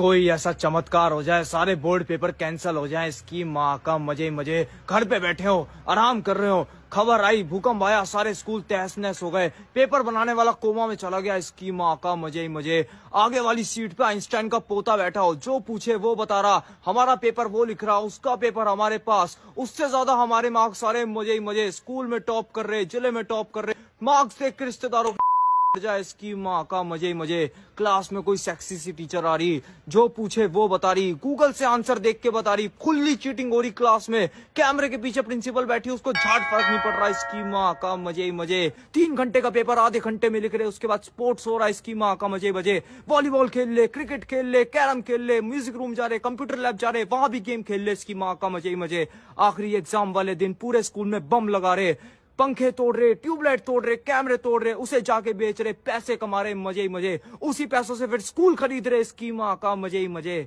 कोई ऐसा चमत्कार हो जाए सारे बोर्ड पेपर कैंसिल हो जाए इसकी माँ का मजे मजे घर पे बैठे हो आराम कर रहे हो खबर आई भूकंप आया सारे स्कूल तहस नहस हो गए पेपर बनाने वाला कोमा में चला गया इसकी माँ का मजे ही मजे आगे वाली सीट पे आइंस्टाइन का पोता बैठा हो जो पूछे वो बता रहा हमारा पेपर वो लिख रहा उसका पेपर हमारे पास उससे ज्यादा हमारे मार्क्स सारे मजे ही मजे स्कूल में टॉप कर रहे जिले में टॉप कर रहे मार्क्स देख रिश्तेदारों जा इसकी माँ का मजे मजे क्लास में कोई सेक्सी सी टीचर आ रही जो पूछे वो बता रही गूगल से आंसर देख के बता रही फुल्ली चीटिंग हो रही क्लास में कैमरे के पीछे प्रिंसिपल बैठी उसको झाट फर्क नहीं पड़ रहा इसकी माँ का मजे ही मजे तीन घंटे का पेपर आधे घंटे में लिख रहे उसके बाद स्पोर्ट्स हो रहा है इसकी माँ का मजे मजे वॉलीबॉल खेल ले क्रिकेट खेल ले कैरम खेल ले म्यूजिक रूम जा रहे कंप्यूटर लैब जा रहे वहां भी गेम खेल ले इसकी माँ का मजे ही मजे आखिरी एग्जाम वाले दिन पूरे स्कूल में बम लगा रहे पंखे तोड़ रहे ट्यूबलाइट तोड़ रहे कैमरे तोड़ रहे उसे जाके बेच रहे पैसे कमा रहे मजे ही मजे उसी पैसों से फिर स्कूल खरीद रहे स्कीमा का मजे ही मजे